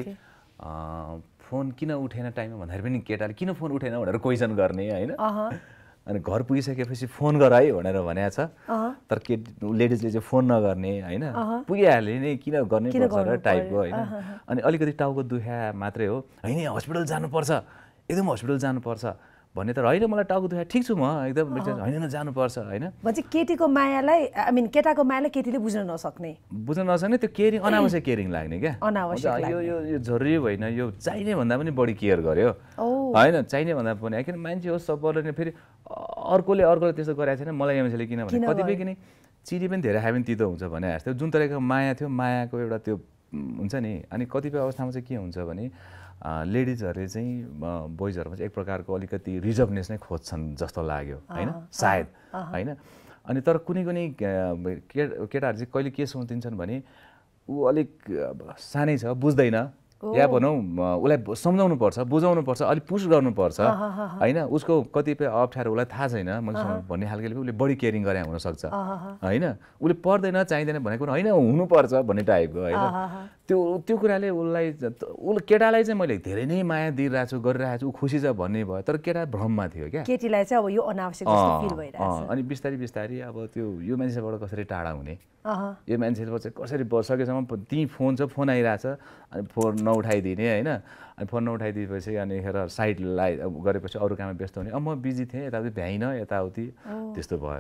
फोन किन उठेन टाइममा भन्दाखेरि पनि केटाले किन फोन उठेन भनेर क्वेसन गर्ने होइन अनि घर पुगिसकेपछि फोन गर है भनेर भनेको छ तर के लेडिजले चाहिँ फोन नगर्ने होइन पुगिहाल्यो नि किन गर्ने टाइपको होइन अनि अलिकति टाउको दुखा मात्रै हो होइन हस्पिटल जानुपर्छ एकदम हस्पिटल जानुपर्छ भने त होइन मलाई टाउको दुखायो ठिक छु म एकदम होइन जानुपर्छ होइन केटीको मायालाई आई मिन केटाको मायालाई केटीले बुझ्न नसक्ने बुझ्न नसक्ने त्यो केयरिङ अनावश्यक केयरिङ लाग्ने क्या अनावश्यक यो जरुरी होइन यो चाहिने भन्दा पनि बढी केयर गर्यो होइन चाहिने भन्दा पनि किन मान्छे हो सबैले फेरि अर्कोले अर्कोले त्यस्तो गरेको छैन मलाई मान्छेले किनभने कतिपय किन चिनी पनि धेरै खायो भने तितो हुन्छ भने जस्तो जुन तरिकाको माया थियो मायाको एउटा त्यो हुन्छ नि अनि कतिपय अवस्थामा चाहिँ के हुन्छ भने लेडिजहरूले चाहिँ बोइजहरूमा चाहिँ एक प्रकारको अलिकति रिजर्भनेस नै खोज्छन् जस्तो लाग्यो होइन सायद होइन अनि तर कुनै कुनै के केटाहरू चाहिँ कहिले के सोचिदिन्छन् भने ऊ अलिक सानै छ बुझ्दैन या भनौँ उसलाई सम्झाउनु पर्छ बुझाउनु पर्छ अलिक पुस गर्नुपर्छ होइन उसको कतिपय अप्ठ्यारो उसलाई थाहा छैन मैले भन्ने खालको उसले बढी केयरिङ गरे हुनसक्छ होइन उसले पर्दैन चाहिँदैन भनेको होइन हुनुपर्छ भन्ने टाइपको होइन त्यो त्यो कुराले उसलाई उसले केटालाई चाहिँ मैले धेरै नै माया दिइरहेको छु गरिरहेको छु ऊ खुसी छ भन्ने भयो तर केटा भ्रममा थियो क्या केटीलाई चाहिँ अब यो अनावश्यक अनि बिस्तारै बिस्तारै अब त्यो यो मान्छेबाट कसरी टाढा हुने यो मान्छेबाट चाहिँ कसरी सकेसम्म त्यहीँ फोन छ फोन आइरहेछ अनि फोन नउठाइदिने होइन अनि फोन नउठाइदिएपछि अनिखेर साइड लाइ गरेपछि अरू काममा व्यस्त हुने अब म बिजी थिएँ यताउति भ्याइनँ यताउति त्यस्तो भयो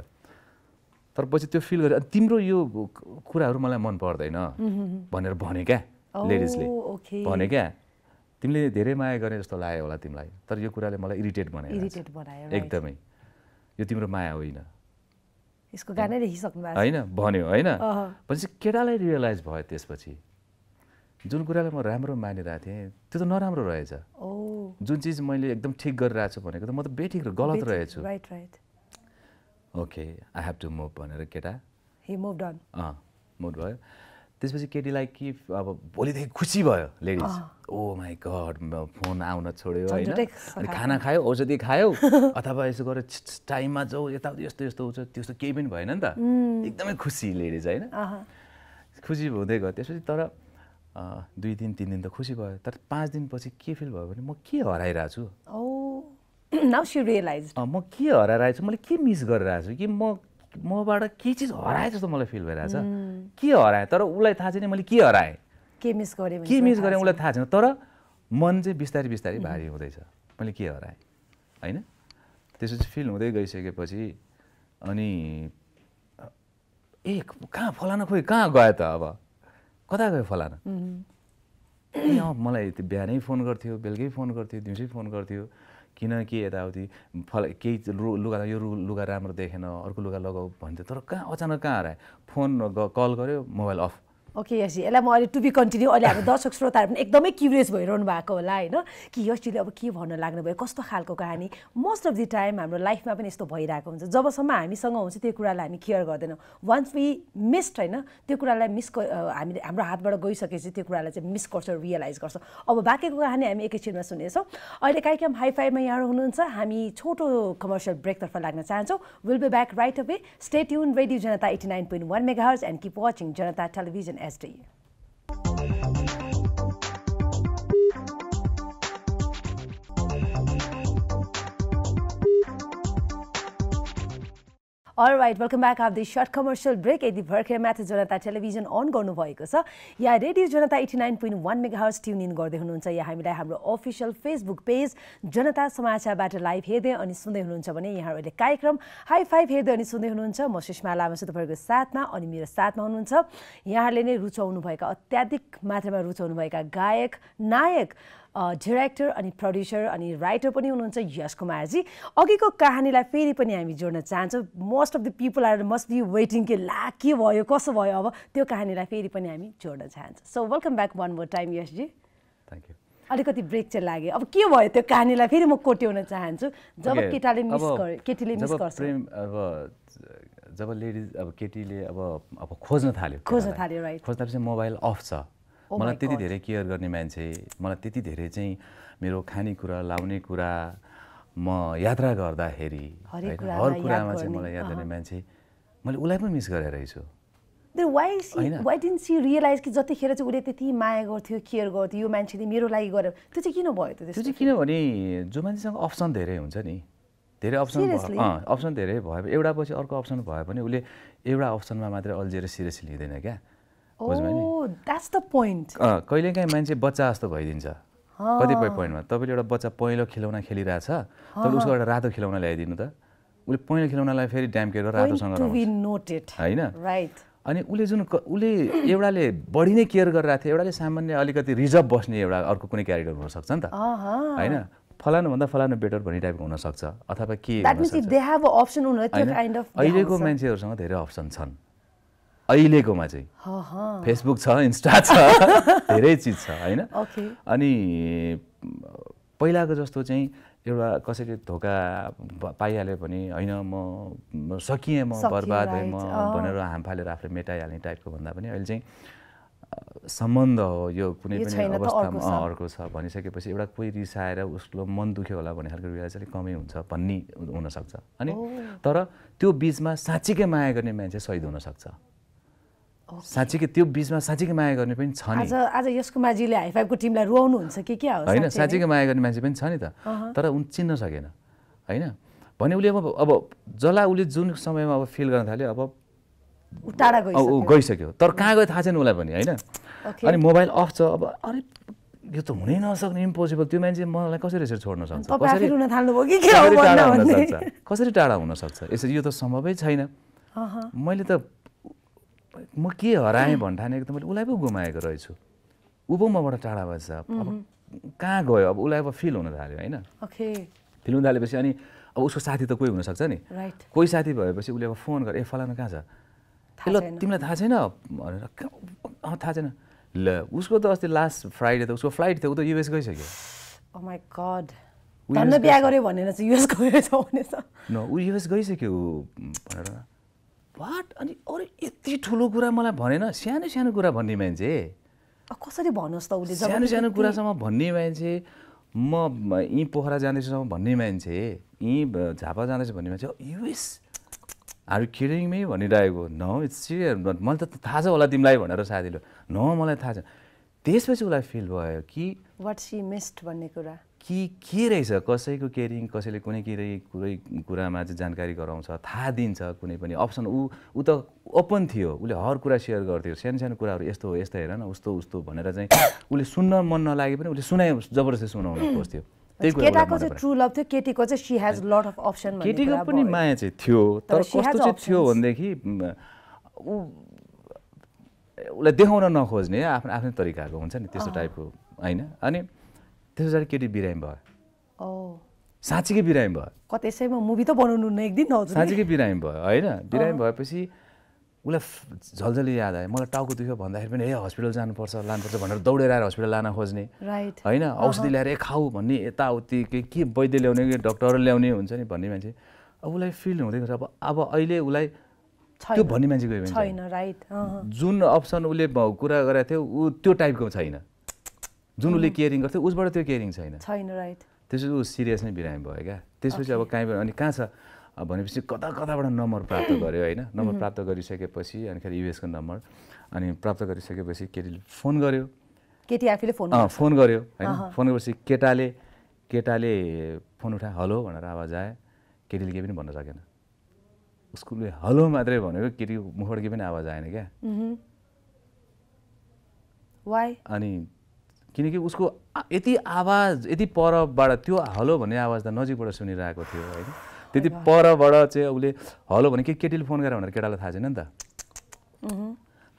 तर पछि त्यो फिल गरेँ अनि तिम्रो यो कुराहरू मलाई मन पर्दैन भनेर भने क्या लेडिजले भने क्या तिमीले धेरै माया गरे जस्तो लाग्यो होला तिमीलाई तर यो कुराले मलाई इरिटेट बनायो एकदमै यो तिम्रो माया होइन यसको गानै लेखिसक्नु होइन भन्यो होइन भनेपछि केटालाई रियलाइज भयो त्यसपछि जुन कुरालाई म राम्रो मानिरहेको थिएँ त्यो त नराम्रो रहेछ जुन चिज मैले एकदम ठिक गरिरहेको छु भनेको त म त बेठिक गलत रहेछु right right okay I have to move भनेर केटा हि मुभ डन मुभ भयो त्यसपछि केटीलाई कि अब भोलिदेखि खुसी भयो ladies oh my god phone आउन छोड्यो होइन अनि खाना खायो औषधि खायो अथवा यसो गरेर टाइममा जाऊ यताउति यस्तो यस्तो हुन्छ त्यस्तो केही पनि भएन नि त hmm. एकदमै खुसी लेडिज होइन खुसी हुँदै गयो त्यसपछि तर दुई दिन तिन दिन त खुसी भयो तर पाँच दिनपछि के फिल भयो भने म के हराइरहेको छु oh. नाउ सी रियलाइज म के हराइरहेको छु मैले के मिस गरिरहेको छु कि म मबाट के चिज हराएँ जस्तो मलाई फिल भइरहेछ के हराएँ तर उसलाई थाहा छैन मैले के हराएँ के मिस गरेँ के मिस गरेँ उसलाई थाहा छैन तर मन चाहिँ बिस्तारै बिस्तारै भारी हुँदैछ मैले के हराएँ होइन त्यसपछि फिल हुँदै गइसकेपछि अनि ए कहाँ फलाना खोइ कहाँ गयो त अब कता गयो फलाना मलाई त्यो बिहानै फोन गर्थ्यो बेलुकै फोन गर्थ्यो दिउँसै फोन गर्थ्यो किनकि यताउति फल केही लुगा यो लुगा राम्रो देखेन अर्को लुगा लगाऊ भन्थ्यो तर कहाँ अचानक कहाँ हरायो फोन कल गऱ्यो मोबाइल अफ ओके यसी यसलाई म अहिले टु बी कन्टिन्यू अहिले हाम्रो दर्शक श्रोताहरू पनि एकदमै क्युरियस भइरहनु भएको होला होइन कि यसीले अब के भन्न लाग्नु भयो कस्तो खालको कहानी मोस्ट अफ दि टाइम हाम्रो लाइफमा पनि यस्तो भइरहेको हुन्छ जबसम्म हामीसँग हुन्छ त्यो कुरालाई हामी केयर गर्दैनौँ वान्स वी मिस्ड होइन त्यो कुरालाई मिस हामीले हाम्रो हातबाट गइसकेपछि त्यो कुरालाई चाहिँ मिस गर्छौँ रियलाइज गर्छौँ अब बाँकीको कहानी हामी एकैछिनमा सुनेछौँ अहिले कार्यक्रम हाई फाइभमा यहाँ हुनुहुन्छ हामी छोटो कमर्सियल ब्रेकतर्फ लाग्न चाहन्छौँ will be back right away stay युन radio Janata eighty nine point one megahertz and keep watching Janata television SDU. All right welcome back of the short commercial break यदि भर्खर माथि जनता टेलिभिजन अन गर्नुभएको छ या radio Janata eighty nine point one megahertz tune in गर्दै हुनुहुन्छ या हामीलाई हाम्रो अफिसियल फेसबुक पेज जनता समाचारबाट लाइभ हेर्दै अनि सुन्दै हुनुहुन्छ भने यहाँहरूले कार्यक्रम हाई फाइभ हेर्दै अनि सुन्दै हुनुहुन्छ म सुषमा लामा छु तपाईँहरूको साथमा अनि मेरो साथमा हुनुहुन्छ यहाँहरूले नै रुचाउनुभएका अत्याधिक मात्रामा रुचाउनुभएका गायक नायक डिरेक्टर अनि प्रड्युसर अनि राइटर पनि हुनुहुन्छ यश कुमारजी अघिको कहानीलाई फेरि पनि हामी जोड्न चाहन्छौँ most of the people are must be waiting के ला के भयो कसो भयो अब त्यो कहानीलाई फेरि पनि हामी जोड्न चाहन्छौँ so welcome back one more time यशजी थ्याङ्क यू अलिकति ब्रेक चाहिँ लाग्यो अब के भयो त्यो कहानीलाई फेरि म कोट्याउन चाहन्छु जब केटाले मिस गर्यो केटीले मिस गर्छ अब जब लेडिज अब केटीले अब अब खोज्न थाल्यो खोज्न थाल्यो राइट खोज्दा मोबाइल अफ छ Oh मलाई त्यति धेरै केयर गर्ने मान्छे मलाई त्यति धेरै चाहिँ मेरो खानेकुरा लाउने कुरा म यात्रा गर्दाखेरि हर कुरामा चाहिँ मलाई याद गर्ने मान्छे मैले उसलाई पनि मिस गरेर रहेछु रियलाइज कि जतिखेर चाहिँ उसले त्यति माया गर्थ्यो केयर गर्थ्यो यो मान्छेले मेरो लागि गर्यो त्यो चाहिँ किन भयो त्यो चाहिँ किनभने जो मान्छेसँग अप्सन धेरै हुन्छ नि धेरै अप्सन अप्सन धेरै भयो एउटा पछि अर्को अप्सन भयो भने उसले एउटा अप्सनमा मात्रै अल्झिएर सिरियस लिँदैन क्या बुझ्नु पोइन्ट कहिलेकाहीँ मान्छे बच्चा जस्तो भइदिन्छ कतिपय पोइन्टमा तपाईँले एउटा बच्चा पहेँलो खेलौना खेलिरहेछ तपाईँले उसको एउटा रातो खेलौना ल्याइदिनु त उसले पहेँलो खेलौनालाई फेरि ड्याम्केर रातोसँग होइन अनि उसले जुन उसले एउटाले बढी नै केयर गरिरहेको थियो एउटाले सामान्य अलिकति रिजर्भ बस्ने एउटा अर्को कुनै क्यारेक्टर हुनसक्छ नि त होइन फलानुभन्दा फलानु बेटर भन्ने टाइपको हुनसक्छ अथवा के अहिलेको मान्छेहरूसँग धेरै अप्सन छन् अहिलेकोमा चाहिँ फेसबुक छ इन्स्टा छ धेरै चिज छ होइन अनि पहिलाको जस्तो चाहिँ एउटा कसैले धोका पाइहाल्यो भने होइन म सकिएँ म बर्बाद भएँ म भनेर फालेर आफूले मेटाइहाल्ने टाइपको भन्दा पनि अहिले चाहिँ सम्बन्ध हो यो कुनै पनि अवस्थामा अर्को छ भनिसकेपछि एउटा कोही रिसाएर उसको मन दुख्यो होला भन्ने खालको रियाज अलिक कमै हुन्छ भन्ने हुनसक्छ अनि तर त्यो बिचमा साँच्चीकै माया गर्ने मान्छे सहिद हुनसक्छ साँच्चीकै त्यो बिचमा साँच्चीकै माया गर्ने पनि छ नि आज यसको माझीले हाइफाइभको टिमलाई रुवाउनुहुन्छ कि क्या होइन साँच्चीकै माया गर्ने मान्छे पनि छ नि त तर उन चिन्न सकेन होइन भने उसले अब अब जसलाई उसले जुन समयमा अब फिल गर्न थाल्यो अब ऊ गइसक्यो तर कहाँ गयो थाहा छैन उसलाई पनि होइन अनि मोबाइल अफ छ अब अरे यो त हुनै नसक्ने इम्पोसिबल त्यो मान्छे मलाई कसरी यसरी छोड्न सक्छ कसरी टाढा हुनसक्छ यसरी यो त सम्भवै छैन मैले त म के हराएँ भन्ठानेको त मैले उसलाई पो गुमाएको रहेछु ऊ पो मबाट टाढा भएछ अब कहाँ गयो अब उसलाई अब फिल हुन थाल्यो होइन फिल हुन थालेपछि अनि अब उसको साथी त कोही हुनसक्छ नि कोही साथी भएपछि उसले अब फोन गरे ए फलानु कहाँ छ ल तिमीलाई थाहा छैन भनेर थाहा छैन ल उसको त अस्ति लास्ट फ्राइडे त उसको फ्लाइट थियो ऊ त युएस गइसक्यो oh न ऊ युएस गइसक्यो भनेर वाट अनि अरे यति ठुलो कुरा मलाई भनेन सानो सानो कुरा भन्ने मान्छे कसरी भन्नुहोस् त उसले सानो सानो कुरासम्म भन्ने मान्छे म यहीँ पोखरा जाँदैछु भन्ने मान्छे यहीँ झापा जाँदैछु भन्ने मान्छे युएस आर खिरिङमै भनिरहेको न इट्स सियर मलाई त थाहा छ होला तिमीलाई भनेर साथीले न मलाई थाहा छ त्यसपछि उसलाई फिल भयो कि वाट सी मिस्ड भन्ने कुरा कि के रहेछ कसैको केयरिङ कसैले कुनै के कुनै कुरामा चाहिँ जानकारी गराउँछ थाहा दिन्छ कुनै पनि अप्सन ऊ ऊ त ओपन थियो उसले हर कुरा सेयर गर्थ्यो सानो सानो कुराहरू यस्तो हो यस्तो हेर न उस्तो उस्तो भनेर चाहिँ उसले सुन्न मन नलागे पनि उसले सुनाए जबरजस्ती सुनाउनु खोज्थ्यो त्यही केटीको पनि माया चाहिँ थियो तर कस्तो चाहिँ थियो भनेदेखि ऊ उसलाई देखाउन नखोज्ने आफ्नो आफ्नै तरिकाको हुन्छ नि त्यस्तो टाइपको होइन अनि पछाडि केटी बिरामी भयो साँच्चीकै बिरामी भयो त्यसैमा मुभी त बनाउनु एक दिन साँच्चीकै बिरामी भयो होइन बिरामी भएपछि उसलाई झल्झली याद आयो मलाई टाउको दुख्यो भन्दाखेरि पनि ए हस्पिटल जानुपर्छ लानुपर्छ भनेर दौडेर आएर हस्पिटल लान खोज्ने राइट होइन औषधि ल्याएर ए खाऊ भन्ने यताउति के के वैद्य ल्याउने कि डक्टर ल्याउने हुन्छ नि भन्ने मान्छे अब उसलाई फिल हुँदै गर्छ अब अब अहिले उसलाई त्यो भन्ने मान्छे गयो छैन राइट जुन अप्सन उसले कुरा गरेको थियो ऊ त्यो टाइपको छैन जुन उसले केयरिङ गर्थ्यो उसबाट त्यो केयरिङ छैन छैन राइट त्यसपछि ऊ सिरियस नै बिरामी भयो क्या त्यसपछि अब कहीँबाट अनि कहाँ छ भनेपछि कता कताबाट नम्बर प्राप्त गर्यो होइन नम्बर प्राप्त गरिसकेपछि अनिखेरि युएसको नम्बर अनि प्राप्त गरिसकेपछि केटीले फोन गर्यो केटी आफैले फोन फोन गर्यो होइन फोन गरेपछि केटाले केटाले फोन उठाए हलो भनेर आवाज आयो केटीले केही पनि भन्न सकेन उसको हलो मात्रै भनेको केटीको मुखबाट केही पनि आवाज आएन क्या अनि किनकि उसको यति आवाज यति परबाट त्यो हलो भन्ने आवाज त नजिकबाट सुनिरहेको थियो होइन त्यति परबाट चाहिँ उसले हलो भने के केटीले फोन गरेर भनेर केटालाई थाहा छैन नि त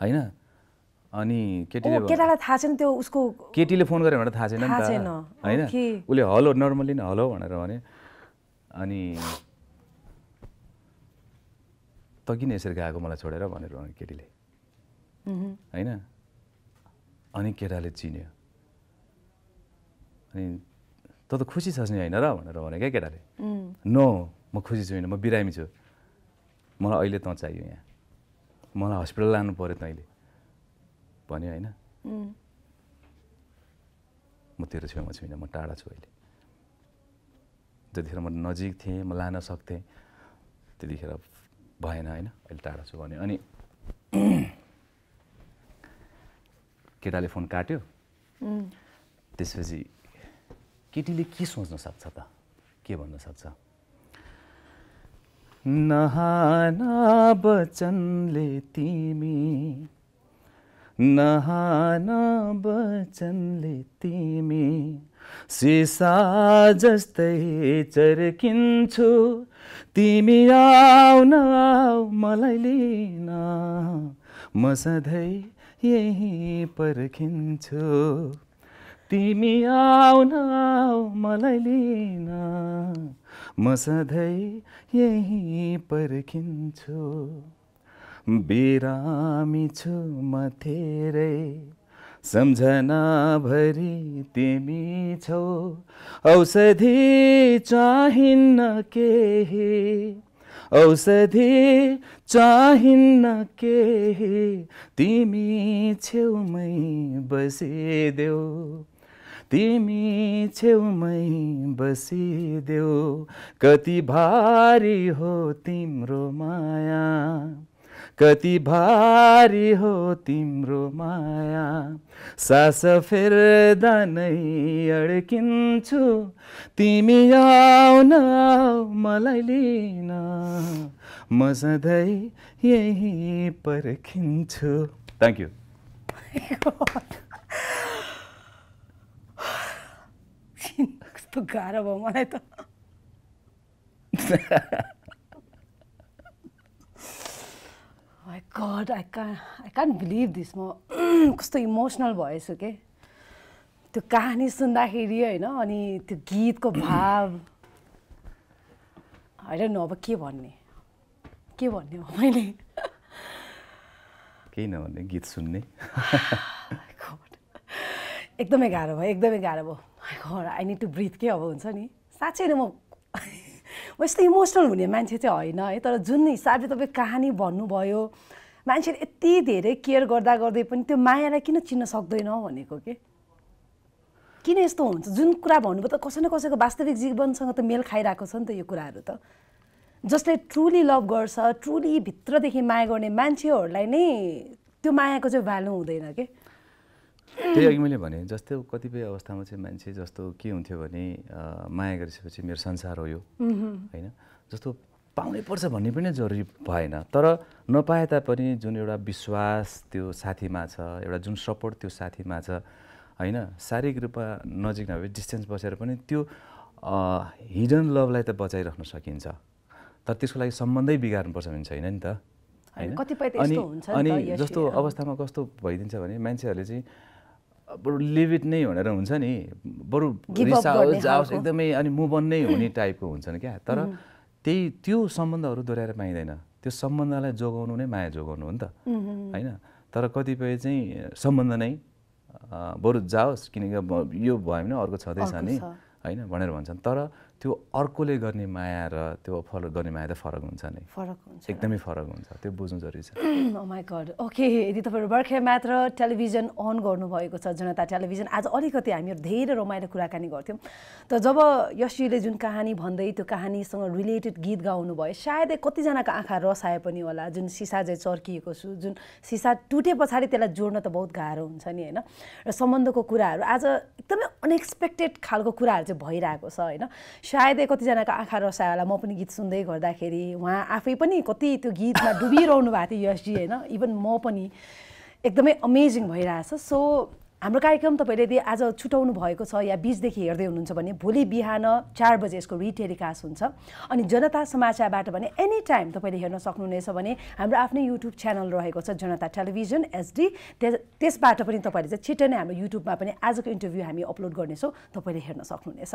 होइन अनि केटीले केटालाई थाहा छैन त्यो उसको केटीले फोन गरेर भनेर थाहा छैन नि त होइन उसले हलो नर्मली नै हलो भनेर भने अनि त किन यसरी गएको मलाई छोडेर भनेर भने केटीले होइन अनि केटाले चिन्यो अनि तँ त खुसी छस् नि होइन र भनेर भने क्या केटाले नो म खुसी छुइनँ म बिरामी छु मलाई अहिले त चाहियो यहाँ मलाई हस्पिटल लानु पऱ्यो अहिले भन्यो होइन म तेरो छेउमा छुइनँ म टाढा छु अहिले जतिखेर म नजिक थिएँ म लान सक्थेँ त्यतिखेर भएन होइन अहिले टाढा छु भन्यो अनि केटाले फोन काट्यो त्यसपछि केटीले के सोच्न सक्छ त के भन्न सक्छ नहाना वचनले तिमी नहाना वचनले तिमी सिसा जस्तै चर्किन्छु तिमी आउन आऊ मलाई लिन म सधैँ यहीँ पर्खिन्छु तिमी आउन मलाई लिन म सधैँ यहीँ पर्खिन्छु बिरामी छु म धेरै सम्झनाभरि तिमी छौ औषधि चाहिन्न केही औषधि चाहिन्न केही तिमी छेउमै बसिदेऊ तिमी छेउमै बसिदेऊ कति भारी हो तिम्रो माया कति भारी हो तिम्रो माया सास फेर्दा नै अड्किन्छु तिमी आउन मलाई लिन म सधैँ यहीँ पर्खिन्छु थ्याङ्क यू कस्तो गाह्रो भयो मलाई त god I can I can't believe this म कस्तो इमोसनल भएछु के त्यो कहानी सुन्दाखेरि होइन अनि त्यो गीतको भाव होइन अब के भन्ने के भन्ने हो मैले केही नभन्ने गीत सुन्ने एकदमै गाह्रो भयो एकदमै गाह्रो भयो आई निड टु ब्रिथ के अब हुन्छ नि साँच्चै नै म म यस्तो इमोसनल हुने मान्छे चाहिँ होइन है तर जुन हिसाबले तपाईँ कहानी भन्नुभयो मान्छेले यति धेरै केयर गर्दा गर्दै पनि त्यो मायालाई किन चिन्न सक्दैन भनेको के किन यस्तो हुन्छ जुन कुरा भन्नुभयो त कसै न कसैको वास्तविक जीवनसँग त मेल खाइरहेको छ नि त यो कुराहरू त जसले ट्रुली लभ गर्छ ट्रुली भित्रदेखि माया गर्ने मान्छेहरूलाई नै त्यो मायाको चाहिँ भ्यालु हुँदैन के त्यही अघि मैले भने जस्तै कतिपय अवस्थामा चाहिँ मान्छे जस्तो के हुन्थ्यो भने माया गरिसकेपछि मेरो संसार हो यो होइन जस्तो पाउनै पर्छ भन्ने पनि जरुरी भएन तर नपाए तापनि जुन एउटा विश्वास त्यो साथीमा छ एउटा जुन सपोर्ट त्यो साथीमा छ होइन शारीरिक रूपमा नजिक नभए डिस्टेन्स बसेर पनि त्यो हिडन लभलाई त बचाइराख्न सकिन्छ तर त्यसको लागि सम्बन्धै बिगार्नुपर्छ भने छैन नि त होइन अनि अनि जस्तो अवस्थामा कस्तो भइदिन्छ भने मान्छेहरूले चाहिँ बरु लिभिट नै भनेर हुन्छ नि बरु रिसाओस् जाओस् एकदमै अनि अन नै हुने टाइपको हुन्छन् क्या तर त्यही त्यो सम्बन्धहरू दोहोऱ्याएर पाइँदैन त्यो सम्बन्धलाई जोगाउनु नै माया जोगाउनु हो नि त होइन तर कतिपय चाहिँ सम्बन्ध नै बरु जाओस् किनकि यो भयो भने अर्को छँदैछ नि होइन भनेर भन्छन् तर त्यो अर्कोले गर्ने माया र त्यो फलो गर्ने माया त फरक हुन्छ नि फरक हुन्छ एकदमै फरक हुन्छ त्यो बुझ्नु जरुरी छ माई गड ओके यदि तपाईँहरू भर्खर मात्र टेलिभिजन अन गर्नुभएको छ जनता टेलिभिजन आज अलिकति हामीहरू धेरै रमाइलो कुराकानी गर्थ्यौँ त जब यशीले जुन कहानी भन्दै त्यो कहानीसँग रिलेटेड गीत गाउनु भयो सायदै कतिजनाको आँखा रसाए पनि होला जुन सिसा चाहिँ चर्किएको छु जुन सिसा टुटे पछाडि त्यसलाई जोड्न त बहुत गाह्रो हुन्छ नि होइन र सम्बन्धको कुराहरू आज एकदमै अनएक्सपेक्टेड खालको कुराहरू चाहिँ भइरहेको छ होइन सायदै कतिजनाको आँखा रसा होला म पनि गीत सुन्दै गर्दाखेरि उहाँ आफै पनि कति त्यो गीतमा डुबिरहनु भएको थियो युएसजी होइन इभन म पनि एकदमै अमेजिङ भइरहेछ सो हाम्रो कार्यक्रम तपाईँले यदि आज छुटाउनु भएको छ या बिचदेखि हेर्दै हुनुहुन्छ भने भोलि बिहान चार बजे यसको रिटेलिकास्ट हुन्छ अनि जनता समाचारबाट भने एनी टाइम तपाईँले हेर्न सक्नुहुनेछ भने हाम्रो आफ्नै युट्युब च्यानल रहेको छ जनता टेलिभिजन एचडी त्यसबाट पनि तपाईँले चाहिँ छिट्टै नै हाम्रो युट्युबमा पनि आजको इन्टरभ्यू हामी अपलोड गर्नेछौँ तपाईँले हेर्न सक्नुहुनेछ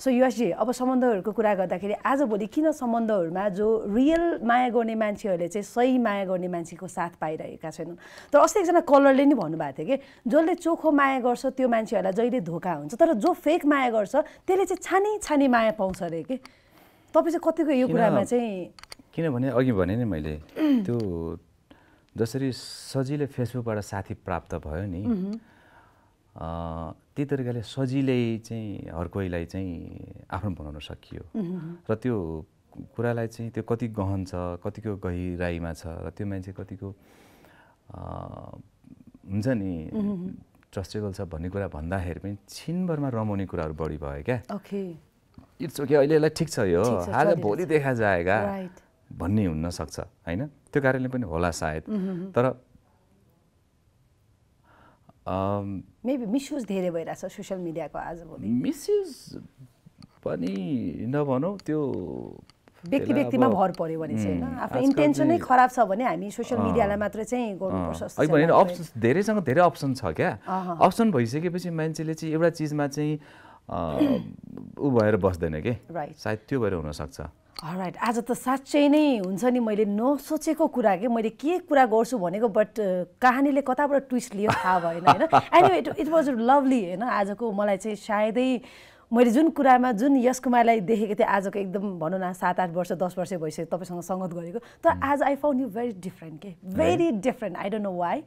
सो युएसजी अब सम्बन्धहरूको कुरा गर्दाखेरि आजभोलि किन सम्बन्धहरूमा जो रियल माया गर्ने मान्छेहरूले चाहिँ सही माया गर्ने मान्छेको साथ पाइरहेका छैनन् तर अस्ति एकजना कलरले नि भन्नुभएको थियो कि जसले चोखो को माया गर्छ त्यो मान्छेहरूलाई जहिले धोका हुन्छ तर जो फेक माया गर्छ त्यसले चाहिँ छानी छानी माया पाउँछ अरे कि तपाईँ चाहिँ कतिको यो कुरामा चाहिँ किनभने अघि भने नि मैले त्यो जसरी सजिलै फेसबुकबाट साथी प्राप्त भयो नि त्यही तरिकाले सजिलै चाहिँ हर कोहीलाई चाहिँ आफ्नो बनाउन सकियो र त्यो कुरालाई चाहिँ त्यो कति गहन छ कतिको गहिराइमा छ र त्यो मान्छे कतिको हुन्छ नि ट्रस्टेबल छ भन्ने कुरा भन्दाखेरि पनि छिनभरमा रमाउने कुराहरू बढी भयो क्या इट्स ओके अहिले यसलाई ठिक छ यो आज भोलि देखा जाएगा भन्ने हुनसक्छ होइन त्यो कारणले पनि होला सायद mm-hmm, mm-hmm. तर मेबी मिसयुज धेरै भइरहेछ सोसियल मिडियाको आज मिसयुज पनि नभनौ त्यो व्यक्ति व्यक्तिमा भर पर्यो भने चाहिँ होइन आफ्नो इन्टेन्सनै खराब छ भने हामी सोसियल मिडियालाई मात्र चाहिँ गर्नुपर्छ धेरैसँग धेरै अप्सन छ क्या अप्सन भइसकेपछि मान्छेले चाहिँ एउटा चिजमा चाहिँ ऊ भएर बस्दैन कि राइट सायद त्यो भएर हुनसक्छ राइट आज त साँच्चै नै हुन्छ नि मैले नसोचेको कुरा के मैले के कुरा गर्छु भनेको बट कहानीले कताबाट ट्विस्ट लियो थाहा भएन होइन एन्ड इट वाज लभली होइन आजको मलाई चाहिँ सायदै मैले जुन कुरामा जुन यस कुमारलाई देखेको थिएँ आजको एकदम भनौँ न सात आठ वर्ष दस वर्ष भइसक्यो तपाईँसँग सङ्गत गरेको तर आज I found you very different के very different I don't know why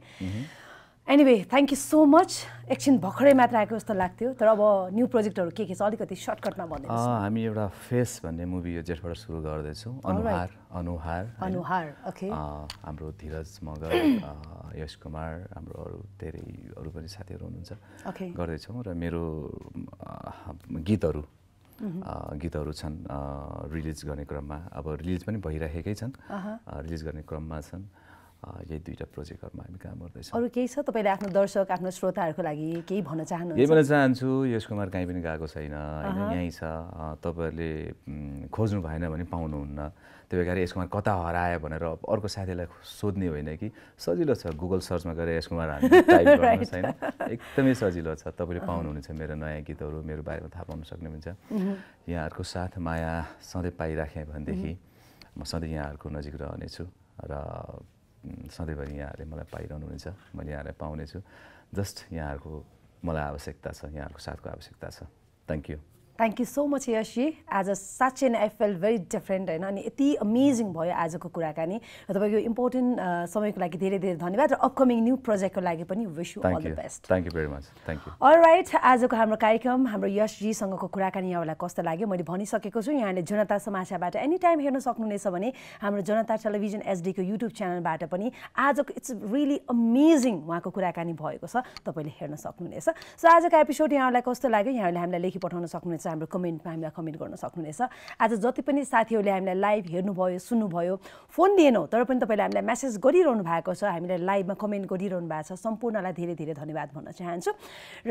anyway thank you so much एकछिन भर्खरै मात्र आएको जस्तो लाग्थ्यो तर अब न्यू प्रोजेक्टहरू के के छ अलिकति सर्टकटमा भन्नु हामी एउटा फेस भन्ने मुभी यो जेठबाट सुरु गर्दैछौँ अनुहार अनुहार अनुहार ओके हाम्रो धीरज मगर यश कुमार हाम्रो अरू धेरै अरू पनि साथीहरू हुनुहुन्छ गर्दैछौँ र मेरो गीतहरू mm-hmm। गीतहरू छन् रिलिज गर्ने क्रममा अब रिलिज पनि भइराखेकै छन् रिलिज uh-huh। गर्ने क्रममा छन् यही दुईवटा प्रोजेक्टहरूमा हामी काम गर्दैछौँ अरू केही छ तपाईँले आफ्नो दर्शक आफ्नो श्रोताहरूको लागि केही भन्न चाहनु यही भन्न चाहन्छु यस कुमार कहीँ पनि गएको छैन होइन यहीँ छ तपाईँहरूले खोज्नु भएन भने पाउनुहुन्न त्यही भएर यसकुमार कता हरायो भनेर अर्को साथीलाई सोध्ने होइन कि सजिलो छ गुगल सर्चमा गएर यसकुमार कुमार टाइप एकदमै सजिलो छ तपाईँले पाउनुहुनेछ मेरो नयाँ गीतहरू मेरो बारेमा थाहा पाउन सक्नुहुन्छ यहाँहरूको साथ माया सधैँ पाइराखेँ भनेदेखि म सधैँ यहाँहरूको नजिक रहनेछु र सधैँभरि यहाँहरूले मलाई पाइरहनुहुन्छ मैले यहाँहरूलाई पाउनेछु जस्ट यहाँहरूको मलाई आवश्यकता छ यहाँहरूको साथको आवश्यकता छ thank you thank you so much यशी अ साँच्चै नै आई फेल भेरी डिफ्रेन्ट होइन अनि यति अमेजिङ भयो आजको कुराकानी र तपाईँको इम्पोर्टेन्ट समयको लागि धेरै धेरै धन्यवाद र अपकमिङ न्यू प्रोजेक्टको लागि पनि wish you all the best thank you very much thank you all right आजको हाम्रो कार्यक्रम हाम्रो यशजीसँगको कुराकानी यहाँलाई कस्तो लाग्यो मैले भनिसकेको छु यहाँले जनता समाचारबाट एनी टाइम हेर्न सक्नुहुनेछ भने हाम्रो जनता टेलिभिजन एसडीको युट्युब च्यानलबाट पनि आजको इट्स रियली अमेजिङ उहाँको कुराकानी भएको छ तपाईँले हेर्न सक्नुहुनेछ सो आजको एपिसोड यहाँलाई कस्तो लाग्यो यहाँले हामीलाई लेखि पठाउन सक्नुहुनेछ हाम्रो कमेन्टमा हामीलाई कमेन्ट गर्न सक्नुहुनेछ आज जति पनि साथीहरूले हामीलाई लाइभ हेर्नुभयो सुन्नुभयो फोन दिएनौँ तर पनि तपाईँले हामीलाई मेसेज गरिरहनु भएको छ हामीलाई लाइभमा कमेन्ट गरिरहनु भएको छ सम्पूर्णलाई धेरै धेरै धन्यवाद भन्न चाहन्छु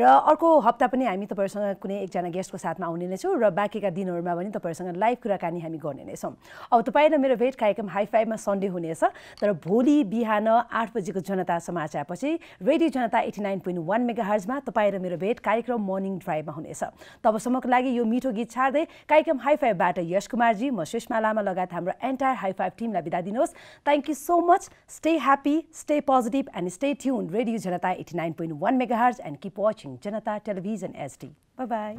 र अर्को हप्ता पनि हामी तपाईँहरूसँग कुनै एकजना गेस्टको साथमा आउने नै छौँ र बाँकीका दिनहरूमा पनि तपाईँहरूसँग लाइभ कुराकानी हामी गर्ने नै छौँ अब तपाईँ र मेरो भेट कार्यक्रम हाई फाइभमा सन्डे हुनेछ तर भोलि बिहान आठ बजेको जनता समाचारपछि radio Janata eighty nine point one मेगा हर्जमा तपाईँ र मेरो भेट कार्यक्रम मर्निङ ड्राइभमा हुनेछ तबसम्मको लागि लागि यो मिठो गीत छाड्दै कार्यक्रम हाइफाइभबाट यश कुमारजी म सुषमा लामा लगायत हाम्रो एन्टायर हाइफाइभ टिमलाई बिदा दिनुहोस् thank you so much stay happy stay positive and stay tune radio Janata eighty nine point one megahertz and keep watching Janata television SD by